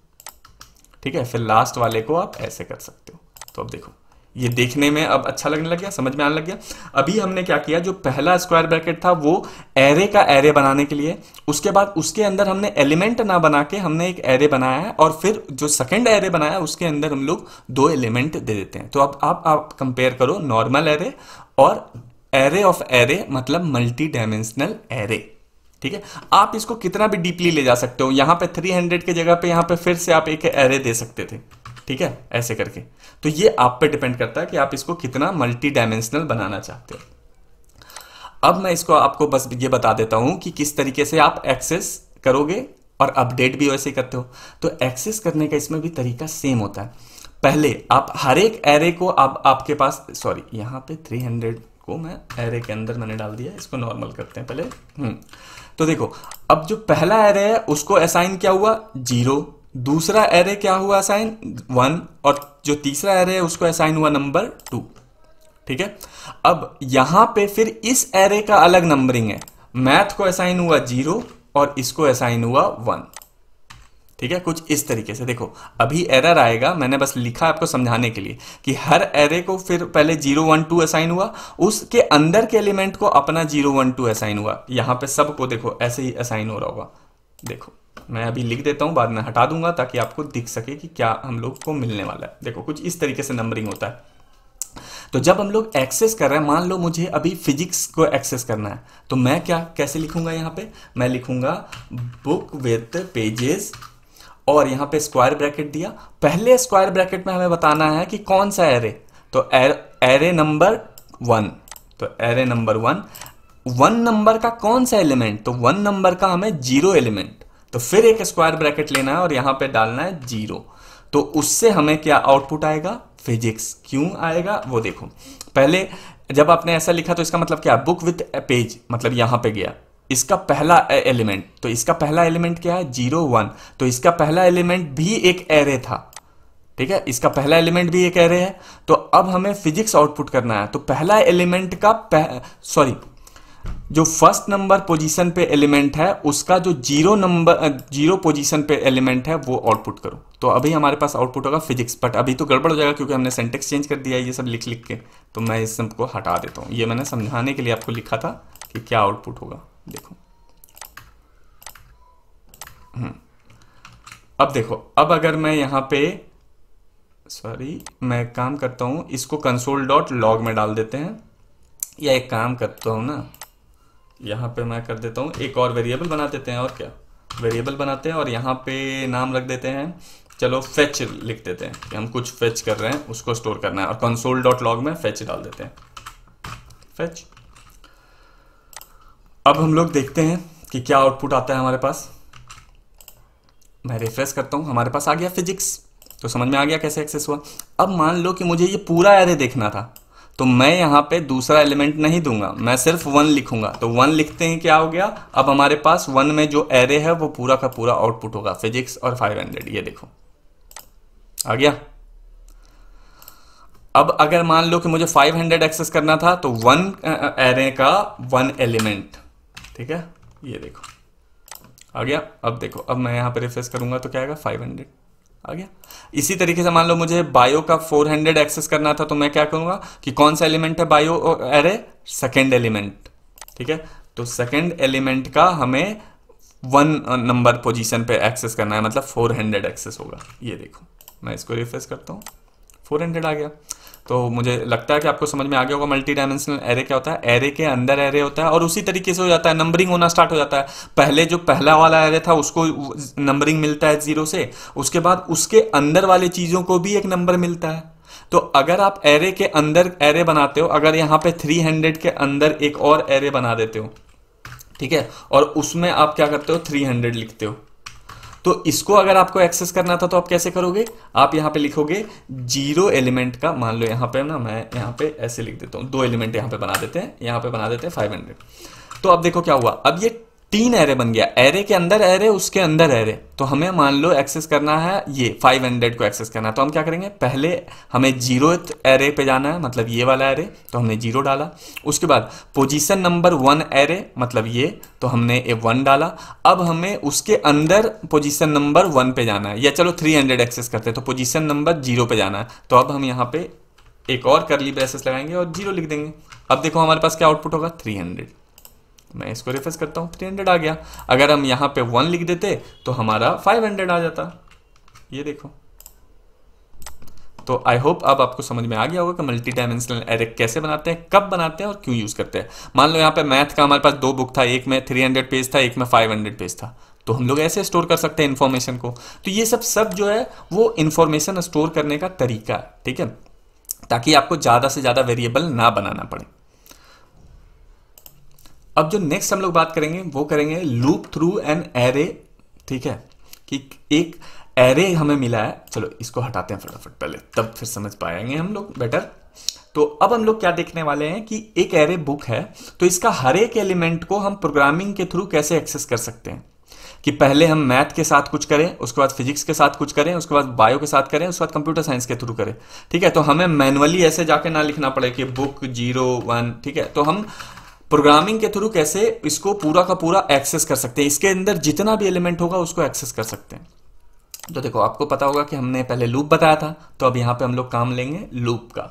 ठीक है फिर लास्ट वाले को आप ऐसे कर सकते हो तो अब देखो ये देखने में अब अच्छा लगने लग गया समझ में आने लग गया अभी हमने क्या किया जो पहला स्क्वायर ब्रैकेट था वो एरे का एरे बनाने के लिए उसके बाद उसके अंदर हमने एलिमेंट ना बना के हमने एक एरे बनाया है और फिर जो सेकेंड एरे बनाया उसके अंदर हम लोग दो एलिमेंट दे देते हैं तो अब आप, आप कंपेयर करो नॉर्मल एरे और एरे ऑफ एरे मतलब मल्टी डायमेंशनल एरे ठीक है आप इसको कितना भी डीपली ले जा सकते हो यहाँ पे थ्री के जगह पे यहाँ पे फिर से आप एक एरे दे सकते थे ठीक है ऐसे करके तो ये आप पे डिपेंड करता है कि आप इसको कितना मल्टी डायमेंशनल बनाना चाहते हो अब मैं इसको आपको बस ये बता देता हूं कि किस तरीके से आप एक्सेस करोगे और अपडेट भी वैसे करते हो तो एक्सेस करने का इसमें भी तरीका सेम होता है पहले आप हर एक एरे को आप आपके पास सॉरी यहां पे 300 को मैं एरे के अंदर मैंने डाल दिया इसको नॉर्मल करते हैं पहले हम्म, तो देखो अब जो पहला एरे है उसको असाइन क्या हुआ जीरो दूसरा एरे क्या हुआ असाइन वन और जो तीसरा एरे है उसको असाइन हुआ नंबर टू ठीक है अब यहां पे फिर इस एरे का अलग नंबरिंग है मैथ को असाइन हुआ जीरो और इसको असाइन हुआ वन ठीक है कुछ इस तरीके से देखो अभी एरर आएगा मैंने बस लिखा आपको समझाने के लिए कि हर एरे को फिर पहले जीरो वन टू असाइन हुआ उसके अंदर के एलिमेंट को अपना जीरो वन टू असाइन हुआ यहां पे सबको देखो ऐसे ही असाइन हो रहा होगा देखो मैं अभी लिख देता हूँ बाद में हटा दूंगा ताकि आपको दिख सके कि क्या हम लोग को मिलने वाला है देखो कुछ इस तरीके से नंबरिंग होता है तो जब हम लोग एक्सेस कर रहे हैं मान लो मुझे अभी फिजिक्स को एक्सेस करना है तो मैं क्या कैसे लिखूंगा यहाँ पे मैं लिखूंगा बुक विथ पेजेस और यहाँ पे स्क्वायर ब्रैकेट दिया पहले स्क्वायर ब्रैकेट में हमें बताना है कि कौन सा एरे तो एरे नंबर वन तो array number one one number का कौन सा एलिमेंट तो वन नंबर का हमें जीरो एलिमेंट तो फिर एक स्क्वायर ब्रैकेट लेना है और यहां पे डालना है जीरो तो उससे हमें क्या आउटपुट आएगा फिजिक्स क्यों आएगा वो देखो पहले जब आपने ऐसा लिखा तो इसका मतलब क्या बुक विथ ए पेज मतलब यहां पे गया इसका पहला एलिमेंट तो इसका पहला एलिमेंट क्या है जीरो वन तो इसका पहला एलिमेंट भी एक एरे था ठीक है इसका पहला एलिमेंट भी एक एरे है तो अब हमें फिजिक्स आउटपुट करना है तो पहला एलिमेंट का सॉरी जो फर्स्ट नंबर पोजीशन पे एलिमेंट है उसका जो जीरो नंबर जीरो पोजीशन पे एलिमेंट है वो आउटपुट करो तो अभी हमारे पास आउटपुट होगा फिजिक्स बट अभी तो गड़बड़ हो जाएगा क्योंकि हमने सेंटेक्स चेंज कर दिया है ये सब लिख लिख के तो मैं इस सबको हटा देता हूँ ये मैंने समझाने के लिए आपको लिखा था कि क्या आउटपुट होगा देखो हम्म। अब देखो अब अगर मैं यहाँ पे सॉरी मैं काम करता हूँ इसको कंसोल डॉट लॉग में डाल देते हैं या एक काम करता हूँ ना यहाँ पे मैं कर देता हूँ एक और वेरिएबल बना देते हैं और क्या वेरिएबल बनाते हैं और यहाँ पे नाम रख देते हैं चलो फेच लिख देते हैं कि हम कुछ फेच कर रहे हैं उसको स्टोर करना है और कंसोल डॉट लॉग में फेच डाल देते हैं फेच अब हम लोग देखते हैं कि क्या आउटपुट आता है हमारे पास मैं रिफ्रेश करता हूँ हमारे पास आ गया फिजिक्स तो समझ में आ गया कैसे एक्सेस हुआ अब मान लो कि मुझे ये पूरा एरे देखना था तो मैं यहाँ पे दूसरा एलिमेंट नहीं दूंगा मैं सिर्फ वन लिखूंगा तो वन लिखते हैं क्या हो गया अब हमारे पास वन में जो एरे है वो पूरा का पूरा आउटपुट होगा फिजिक्स और 500 ये देखो आ गया अब अगर मान लो कि मुझे 500 एक्सेस करना था तो वन एरे का वन एलिमेंट ठीक है ये देखो आ गया अब देखो अब मैं यहां पर रिफ्रेश करूंगा तो क्या आएगा हंड्रेड आ गया इसी तरीके से मान लो मुझे बायो का 400 एक्सेस करना था तो मैं क्या करूंगा कि कौन सा एलिमेंट है बायो अरे सेकेंड एलिमेंट ठीक है तो सेकेंड एलिमेंट का हमें वन नंबर पोजीशन पे एक्सेस करना है मतलब 400 एक्सेस होगा ये देखो मैं इसको रिफ्रेश करता हूँ 400 आ गया तो मुझे लगता है कि आपको समझ में आ गया होगा मल्टी डायमेंशनल एरे क्या होता है एरे के अंदर एरे होता है और उसी तरीके से हो जाता है नंबरिंग होना स्टार्ट हो जाता है पहले जो पहला वाला एरे था उसको नंबरिंग मिलता है जीरो से उसके बाद उसके अंदर वाली चीज़ों को भी एक नंबर मिलता है तो अगर आप एरे के अंदर एरे बनाते हो अगर यहां पे 300 के अंदर एक और एरे बना देते हो ठीक है और उसमें आप क्या करते हो 300 लिखते हो तो इसको अगर आपको एक्सेस करना था तो आप कैसे करोगे आप यहां पे लिखोगे जीरो एलिमेंट का मान लो यहां पे ना मैं यहां पे ऐसे लिख देता हूं दो एलिमेंट यहां पे बना देते हैं यहां पे बना देते हैं फाइव हंड्रेड तो अब देखो क्या हुआ अब ये तीन एरे बन गया एरे के अंदर एरे उसके अंदर एरे तो हमें मान लो एक्सेस करना है ये 500 को एक्सेस करना है तो हम क्या करेंगे पहले हमें जीरो एरे पे जाना है मतलब ये वाला एरे तो हमने जीरो डाला उसके बाद पोजीशन नंबर वन एरे मतलब ये तो हमने ए वन डाला अब हमें उसके अंदर पोजीशन नंबर वन पे जाना है या चलो 300 एक्सेस करते हैं तो पोजिशन नंबर जीरो पे जाना है तो अब हम यहाँ पे एक और करली ब्रेसेस लगाएंगे और जीरो लिख देंगे अब देखो हमारे पास क्या आउटपुट होगा थ्री मैं इसको रेफर्स करता हूँ थ्री हंड्रेड आ गया अगर हम यहाँ पे वन लिख देते तो हमारा फाइव हंड्रेड आ जाता ये देखो तो आई होप अब आपको समझ में आ गया होगा कि मल्टी डायमेंशनल एरे कैसे बनाते हैं कब बनाते हैं और क्यों यूज़ करते हैं मान लो यहाँ पे मैथ का हमारे पास दो बुक था एक में 300 पेज था एक में 500 पेज था तो हम लोग ऐसे स्टोर कर सकते हैं इन्फॉर्मेशन को तो ये सब सब जो है वो इन्फॉर्मेशन स्टोर करने का तरीका ठीक है ताकि आपको ज़्यादा से ज़्यादा वेरिएबल ना बनाना पड़े अब जो नेक्स्ट हम लोग बात करेंगे वो करेंगे लूप थ्रू एन एरे ठीक है कि एक एरे हमें मिला है चलो इसको हटाते हैं फटाफट पहले तब फिर समझ पाएंगे हम लोग बेटर तो अब हम लोग क्या देखने वाले हैं कि एक एरे बुक है तो इसका हर एक एलिमेंट को हम प्रोग्रामिंग के थ्रू कैसे एक्सेस कर सकते हैं कि पहले हम मैथ के साथ कुछ करें उसके बाद फिजिक्स के साथ कुछ करें उसके बाद बायो के साथ करें उसके बाद कंप्यूटर साइंस के थ्रू करें ठीक है तो हमें मैनुअली ऐसे जाके ना लिखना पड़े कि बुक जीरो वन ठीक है तो हम प्रोग्रामिंग के थ्रू कैसे इसको पूरा का पूरा एक्सेस कर सकते हैं इसके अंदर जितना भी एलिमेंट होगा उसको एक्सेस कर सकते हैं तो देखो आपको पता होगा कि हमने पहले लूप बताया था तो अब यहाँ पे हम लोग काम लेंगे लूप का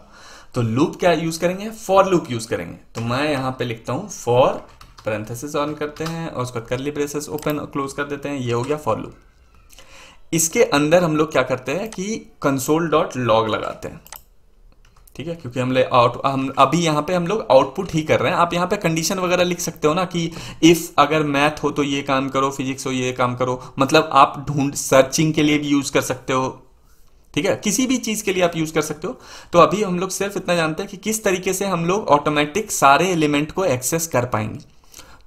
तो लूप क्या यूज करेंगे फॉर लूप यूज करेंगे तो मैं यहां पे लिखता हूँ फॉर पैरेंथेसिस ऑन करते हैं और उसके बाद करली ब्रेसेस ओपन और क्लोज कर देते हैं ये हो गया फॉर लूप इसके अंदर हम लोग क्या करते हैं कि कंसोल डॉट लॉग लगाते हैं ठीक है क्योंकि हम आउट हम अभी यहाँ पे हम लोग आउटपुट ही कर रहे हैं आप यहाँ पे कंडीशन वगैरह लिख सकते हो ना कि इफ़ अगर मैथ हो तो ये काम करो फिजिक्स हो ये काम करो मतलब आप ढूंढ सर्चिंग के लिए भी यूज़ कर सकते हो ठीक है किसी भी चीज़ के लिए आप यूज़ कर सकते हो तो अभी हम लोग सिर्फ इतना जानते हैं कि किस तरीके से हम लोग ऑटोमेटिक सारे एलिमेंट को एक्सेस कर पाएंगे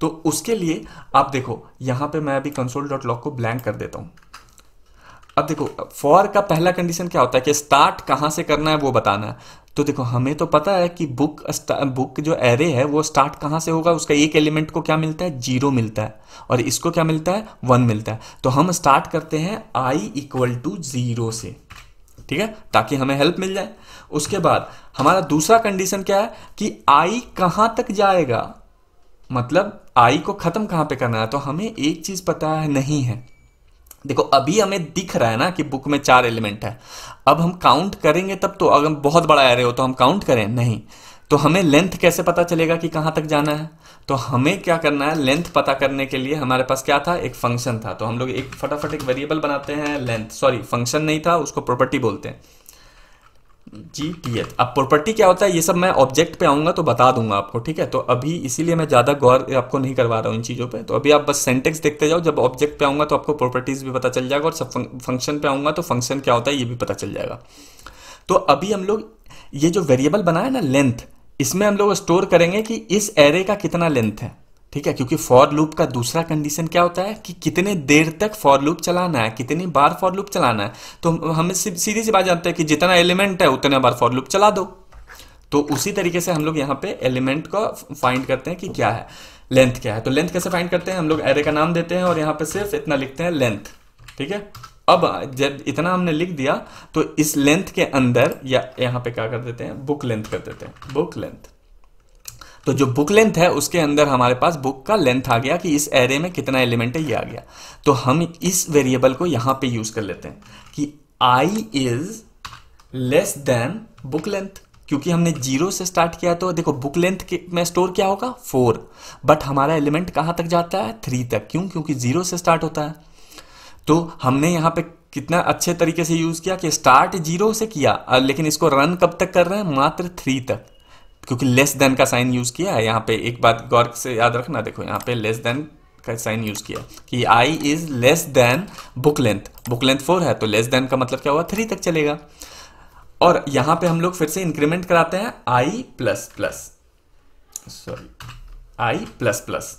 तो उसके लिए आप देखो यहां पे मैं अभी कंसोल डॉट लॉक को ब्लैंक कर देता हूं अब देखो फॉर का पहला कंडीशन क्या होता है कि स्टार्ट कहां से करना है वो बताना है तो देखो हमें तो पता है कि बुक बुक जो एरे है वो स्टार्ट कहाँ से होगा उसका एक एलिमेंट को क्या मिलता है जीरो मिलता है और इसको क्या मिलता है वन मिलता है तो हम स्टार्ट करते हैं आई इक्वल टू ज़ीरो से ठीक है ताकि हमें हेल्प मिल जाए उसके बाद हमारा दूसरा कंडीशन क्या है कि आई कहाँ तक जाएगा मतलब आई को ख़त्म कहाँ पे करना है तो हमें एक चीज़ पता है नहीं है देखो अभी हमें दिख रहा है ना कि बुक में चार एलिमेंट है अब हम काउंट करेंगे तब तो अगर बहुत बड़ा एरे हो तो हम काउंट करें नहीं तो हमें लेंथ कैसे पता चलेगा कि कहां तक जाना है तो हमें क्या करना है लेंथ पता करने के लिए हमारे पास क्या था एक फंक्शन था तो हम लोग एक फटाफट एक वेरिएबल बनाते हैं लेंथ सॉरी फंक्शन नहीं था उसको प्रॉपर्टी बोलते हैं जी टी एच अब प्रॉपर्टी क्या होता है ये सब मैं ऑब्जेक्ट पे आऊँगा तो बता दूंगा आपको ठीक है तो अभी इसीलिए मैं ज़्यादा गौर आपको नहीं करवा रहा हूँ इन चीज़ों पे तो अभी आप बस सेंटेक्स देखते जाओ जब ऑब्जेक्ट पे आऊँगा तो आपको प्रॉपर्टीज़ भी पता चल जाएगा और सब फंक्शन पे आऊँगा तो फंक्शन क्या होता है ये भी पता चल जाएगा तो अभी हम लोग ये जो वेरिएबल बनाया ना लेंथ इसमें हम लोग स्टोर करेंगे कि इस एरे का कितना लेंथ है ठीक है क्योंकि फॉर लूप का दूसरा कंडीशन क्या होता है कि कितने देर तक फॉर लूप चलाना है कितनी बार फॉर लूप चलाना है तो हम सीधी सी बात जानते हैं कि जितना एलिमेंट है उतना बार फॉर लूप चला दो तो उसी तरीके से हम लोग यहाँ पे एलिमेंट को फाइंड करते हैं कि क्या है लेंथ क्या है तो लेंथ कैसे फाइंड करते हैं हम लोग एरे का नाम देते हैं और यहाँ पे सिर्फ इतना लिखते हैं लेंथ ठीक है अब जब इतना हमने लिख दिया तो इस लेंथ के अंदर या यहाँ पे क्या कर देते हैं बुक लेंथ कर देते हैं बुक लेंथ तो जो बुक लेंथ है उसके अंदर हमारे पास बुक का लेंथ आ गया कि इस एरे में कितना एलिमेंट है ये आ गया तो हम इस वेरिएबल को यहां पे यूज़ कर लेते हैं कि I is less than book length क्योंकि हमने जीरो से स्टार्ट किया तो देखो बुक लेंथ में स्टोर क्या होगा फोर बट हमारा एलिमेंट कहां तक जाता है थ्री तक क्यों क्योंकि जीरो से स्टार्ट होता है तो हमने यहां पे कितना अच्छे तरीके से यूज़ किया कि स्टार्ट जीरो से किया लेकिन इसको रन कब तक कर रहे हैं मात्र थ्री तक क्योंकि लेस देन का साइन यूज़ किया है यहाँ पे एक बात गौर से याद रखना देखो यहाँ पे लेस देन का साइन यूज़ किया कि I is less than book length book length four है तो लेस देन का मतलब क्या हुआ थ्री तक चलेगा और यहाँ पे हम लोग फिर से इंक्रीमेंट कराते हैं I plus plus sorry I plus plus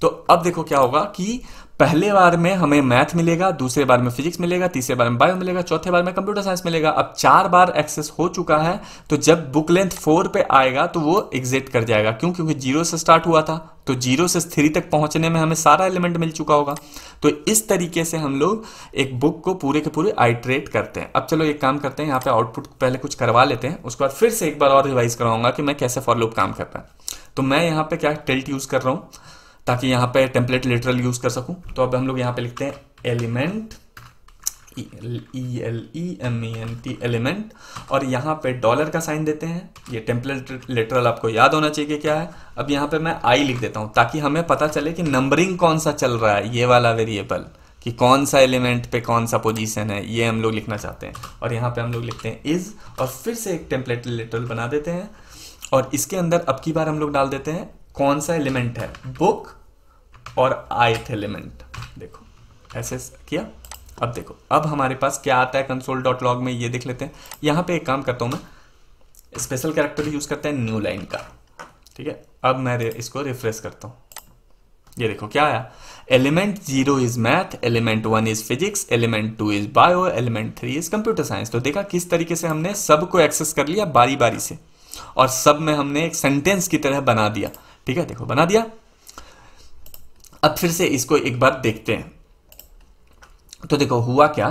तो अब देखो क्या होगा कि पहले बार में हमें मैथ मिलेगा दूसरे बार में फिजिक्स मिलेगा तीसरे बार में बायो मिलेगा चौथे बार में कंप्यूटर साइंस मिलेगा अब चार बार एक्सेस हो चुका है तो जब बुक लेंथ फोर पे आएगा तो वो एग्जिट कर जाएगा क्यों क्योंकि जीरो से स्टार्ट हुआ था तो जीरो से थ्री तक पहुंचने में हमें सारा एलिमेंट मिल चुका होगा तो इस तरीके से हम लोग एक बुक को पूरे के पूरे आइट्रेट करते हैं अब चलो एक काम करते हैं यहाँ पे आउटपुट पहले कुछ करवा लेते हैं उसके बाद फिर से एक बार और रिवाइज कराऊंगा कि मैं कैसे फॉलोअप काम करता है तो मैं यहाँ पे क्या टेल्ट यूज़ कर रहा हूँ ताकि यहाँ पे टेम्पलेट लेटरल यूज कर सकूँ तो अब हम लोग यहाँ पे लिखते हैं element E L E M E N T element और यहाँ पे डॉलर का साइन देते हैं ये टेम्पलेट लेटरल आपको याद होना चाहिए क्या है अब यहाँ पे मैं आई लिख देता हूँ ताकि हमें पता चले कि नंबरिंग कौन सा चल रहा है ये वाला वेरिएबल कि कौन सा एलिमेंट पे कौन सा पोजीशन है ये हम लोग लिखना चाहते हैं और यहाँ पे हम लोग लिखते हैं इज़ और फिर से एक टेम्पलेट लेटरल बना देते हैं और इसके अंदर अब की बार हम लोग डाल देते हैं कौन सा एलिमेंट है बुक और आयथ एलिमेंट देखो ऐसे किया अब देखो अब हमारे पास क्या आता है कंसोल डॉट लॉग में ये देख लेते हैं यहां पे एक काम करता हूं मैं स्पेशल कैरेक्टर यूज़ करते हैं न्यू लाइन का ठीक है अब मैं इसको रिफ्रेश करता हूं ये देखो क्या आया element zero is math element one is physics element two is bio element three is computer science तो देखा किस तरीके से हमने सब को एक्सेस कर लिया बारी बारी से और सब में हमने एक सेंटेंस की तरह बना दिया ठीक है देखो बना दिया अब फिर से इसको एक बार देखते हैं तो देखो हुआ क्या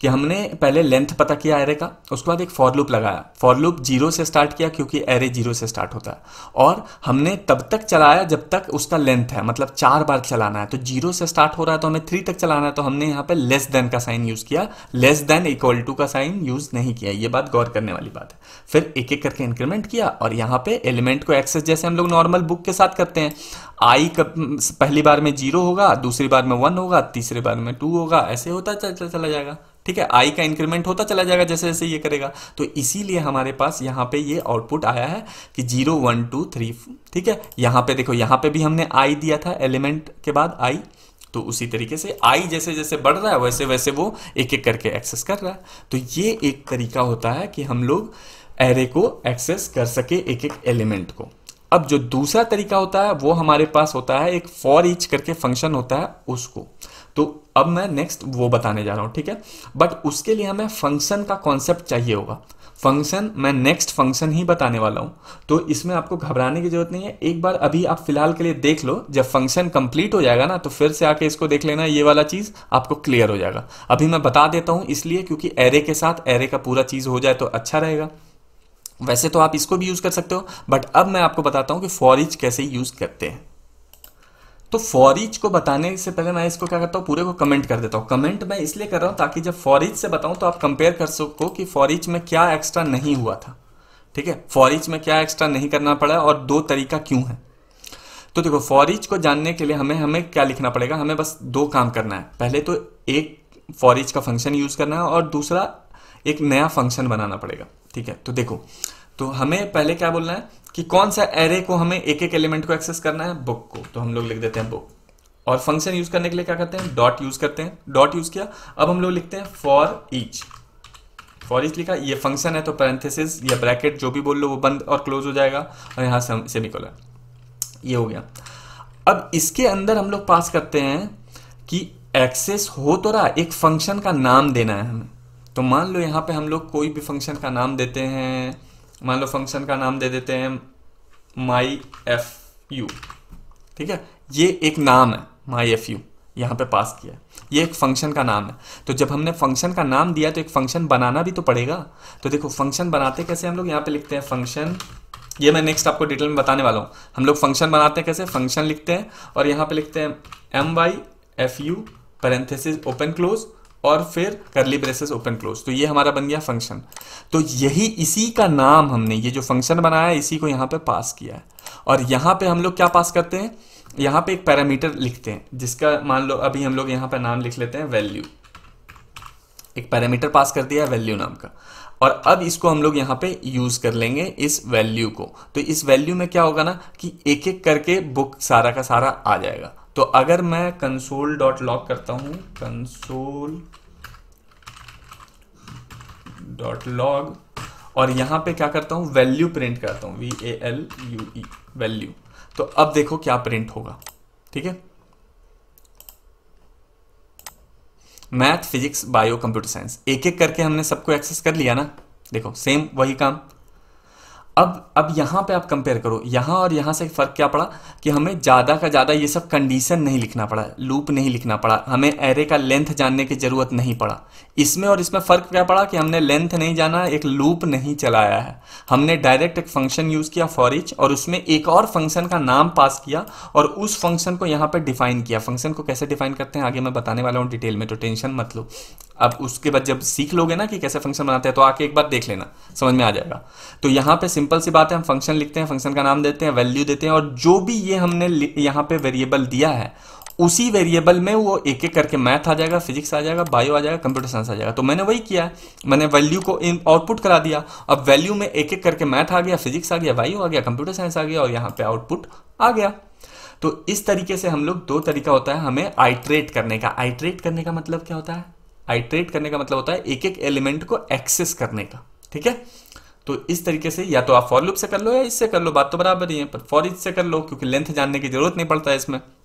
कि हमने पहले लेंथ पता किया एरे का उसके बाद एक फॉर लूप लगाया फॉर लूप जीरो से स्टार्ट किया क्योंकि एरे जीरो से स्टार्ट होता है और हमने तब तक चलाया जब तक उसका लेंथ है मतलब चार बार चलाना है तो जीरो से स्टार्ट हो रहा है तो हमें थ्री तक चलाना है तो हमने यहाँ पे लेस देन का साइन यूज़ किया लेस देन इक्वल टू का साइन यूज़ नहीं किया ये बात गौर करने वाली बात है फिर एक एक करके इंक्रीमेंट किया और यहाँ पे एलिमेंट को एक्सेस जैसे हम लोग नॉर्मल बुक के साथ करते हैं आई कब पहली बार में जीरो होगा दूसरी बार में वन होगा तीसरी बार में टू होगा ऐसे होता चला जाएगा ठीक है आई का इंक्रीमेंट होता चला जाएगा जैसे जैसे ये करेगा तो इसीलिए हमारे पास यहाँ पे ये आउटपुट आया है कि जीरो वन टू थ्री ठीक है यहाँ पे देखो यहाँ पे भी हमने आई दिया था एलिमेंट के बाद आई तो उसी तरीके से आई जैसे जैसे बढ़ रहा है वैसे वैसे वो एक एक करके एक्सेस कर रहा है तो ये एक तरीका होता है कि हम लोग एरे को एक्सेस कर सके एक एक एलिमेंट को अब जो दूसरा तरीका होता है वो हमारे पास होता है एक फॉर ईच करके फंक्शन होता है उसको तो अब मैं नेक्स्ट वो बताने जा रहा हूं ठीक है बट उसके लिए हमें फंक्शन का कॉन्सेप्ट चाहिए होगा फंक्शन मैं नेक्स्ट फंक्शन ही बताने वाला हूं तो इसमें आपको घबराने की जरूरत नहीं है एक बार अभी आप फिलहाल के लिए देख लो जब फंक्शन कंप्लीट हो जाएगा ना तो फिर से आके इसको देख लेना ये वाला चीज़ आपको क्लियर हो जाएगा अभी मैं बता देता हूं इसलिए क्योंकि एरे के साथ एरे का पूरा चीज़ हो जाए तो अच्छा रहेगा वैसे तो आप इसको भी यूज़ कर सकते हो बट अब मैं आपको बताता हूँ कि फॉरिज कैसे यूज़ करते हैं तो फॉर ईच को बताने से पहले मैं इसको क्या करता हूँ पूरे को कमेंट कर देता हूँ कमेंट मैं इसलिए कर रहा हूँ ताकि जब फॉर ईच से बताऊँ तो आप कंपेयर कर सको कि फॉर ईच में क्या एक्स्ट्रा नहीं हुआ था ठीक है फॉर ईच में क्या एक्स्ट्रा नहीं करना पड़ा और दो तरीका क्यों है तो देखो फॉर ईच को जानने के लिए हमें हमें क्या लिखना पड़ेगा हमें बस दो काम करना है पहले तो एक फॉर ईच का फंक्शन यूज़ करना है और दूसरा एक नया फंक्शन बनाना पड़ेगा ठीक है तो देखो तो हमें पहले क्या बोलना है कि कौन सा एरे को हमें एक एक एलिमेंट को एक्सेस करना है बुक को तो हम लोग लिख देते हैं बुक और फंक्शन यूज करने के लिए क्या करते हैं डॉट यूज करते हैं डॉट यूज किया अब हम लोग लिखते हैं फॉर ईच फॉर ईच लिखा ये फंक्शन है तो पैरेंथेसिस या ब्रैकेट जो भी बोल लो वो बंद और क्लोज हो जाएगा और यहां से कॉलर ये हो गया अब इसके अंदर हम लोग पास करते हैं कि एक्सेस हो तो रहा एक फंक्शन का नाम देना है हमें तो मान लो यहां पे हम लोग कोई भी फंक्शन का नाम देते हैं मान लो फंक्शन का नाम दे देते हैं माई एफ यू ठीक है ये एक नाम है माई एफ यू यहाँ पे पास किया है ये एक फंक्शन का नाम है तो जब हमने फंक्शन का नाम दिया तो एक फंक्शन बनाना भी तो पड़ेगा तो देखो फंक्शन बनाते कैसे हम लोग यहाँ पे लिखते हैं फंक्शन ये मैं नेक्स्ट आपको डिटेल में बताने वाला हूँ हम लोग फंक्शन बनाते हैं कैसे फंक्शन लिखते हैं और यहाँ पे लिखते हैं M Y F U parenthesis open close और फिर करली ब्रेसेस ओपन क्लोज तो ये हमारा बन गया फंक्शन तो यही इसी का नाम हमने ये जो फंक्शन बनाया इसी को यहाँ पे पास किया है और यहाँ पे हम लोग क्या पास करते हैं यहाँ पे एक पैरामीटर लिखते हैं जिसका मान लो अभी हम लोग यहाँ पे नाम लिख लेते हैं वैल्यू एक पैरामीटर पास कर दिया वैल्यू नाम का और अब इसको हम लोग यहाँ पे यूज कर लेंगे इस वैल्यू को तो इस वैल्यू में क्या होगा ना कि एक एक करके बुक सारा का सारा आ जाएगा तो अगर मैं कंसोल डॉट लॉग करता हूं कंसोल डॉट लॉग और यहां पे क्या करता हूं वैल्यू प्रिंट करता हूं V A L U E value तो अब देखो क्या प्रिंट होगा ठीक है math physics bio computer science एक एक करके हमने सबको एक्सेस कर लिया ना देखो सेम वही काम अब अब यहाँ पे आप कंपेयर करो यहाँ और यहाँ से फ़र्क क्या पड़ा कि हमें ज़्यादा का ज़्यादा ये सब कंडीशन नहीं लिखना पड़ा लूप नहीं लिखना पड़ा हमें एरे का लेंथ जानने की ज़रूरत नहीं पड़ा इसमें और इसमें फ़र्क क्या पड़ा कि हमने लेंथ नहीं जाना एक लूप नहीं चलाया है हमने डायरेक्ट एक फंक्शन यूज़ किया फॉरिच और उसमें एक और फंक्शन का नाम पास किया और उस फंक्शन को यहाँ पर डिफाइन किया फंक्शन को कैसे डिफाइन करते हैं आगे मैं बताने वाला हूँ डिटेल में तो टेंशन मत लो अब उसके बाद जब सीख लोगे ना कि कैसे फंक्शन बनाते हैं तो आके एक बार देख लेना समझ में आ जाएगा तो यहाँ पे सिंपल सिंपल सी बात है हम फंक्शन लिखते हैं फंक्शन का नाम देते हैं वैल्यू देते हैं और जो भी ये हमने यहाँ पे वेरिएबल दिया है उसी वेरिएबल में वो एक एक करके मैथ आ जाएगा फिजिक्स आ जाएगा बायो आ जाएगा कंप्यूटर साइंस आ जाएगा तो मैंने वही किया मैंने वैल्यू को इन आउटपुट करा दिया अब वैल्यू में एक एक करके मैथ आ गया फिजिक्स आ गया बायो आ गया कंप्यूटर साइंस आ गया और यहाँ पे आउटपुट आ गया तो इस तरीके से हम लोग दो तरीका होता है हमें आइट्रेट करने का आइट्रेट करने का मतलब क्या होता है आइट्रेट करने का मतलब होता है एक एक एलिमेंट को एक्सेस करने का ठीक है तो इस तरीके से या तो आप फॉर लूप से कर लो या इससे कर लो बात तो बराबर ही है पर फॉर इससे कर लो क्योंकि लेंथ जानने की जरूरत नहीं पड़ता है इसमें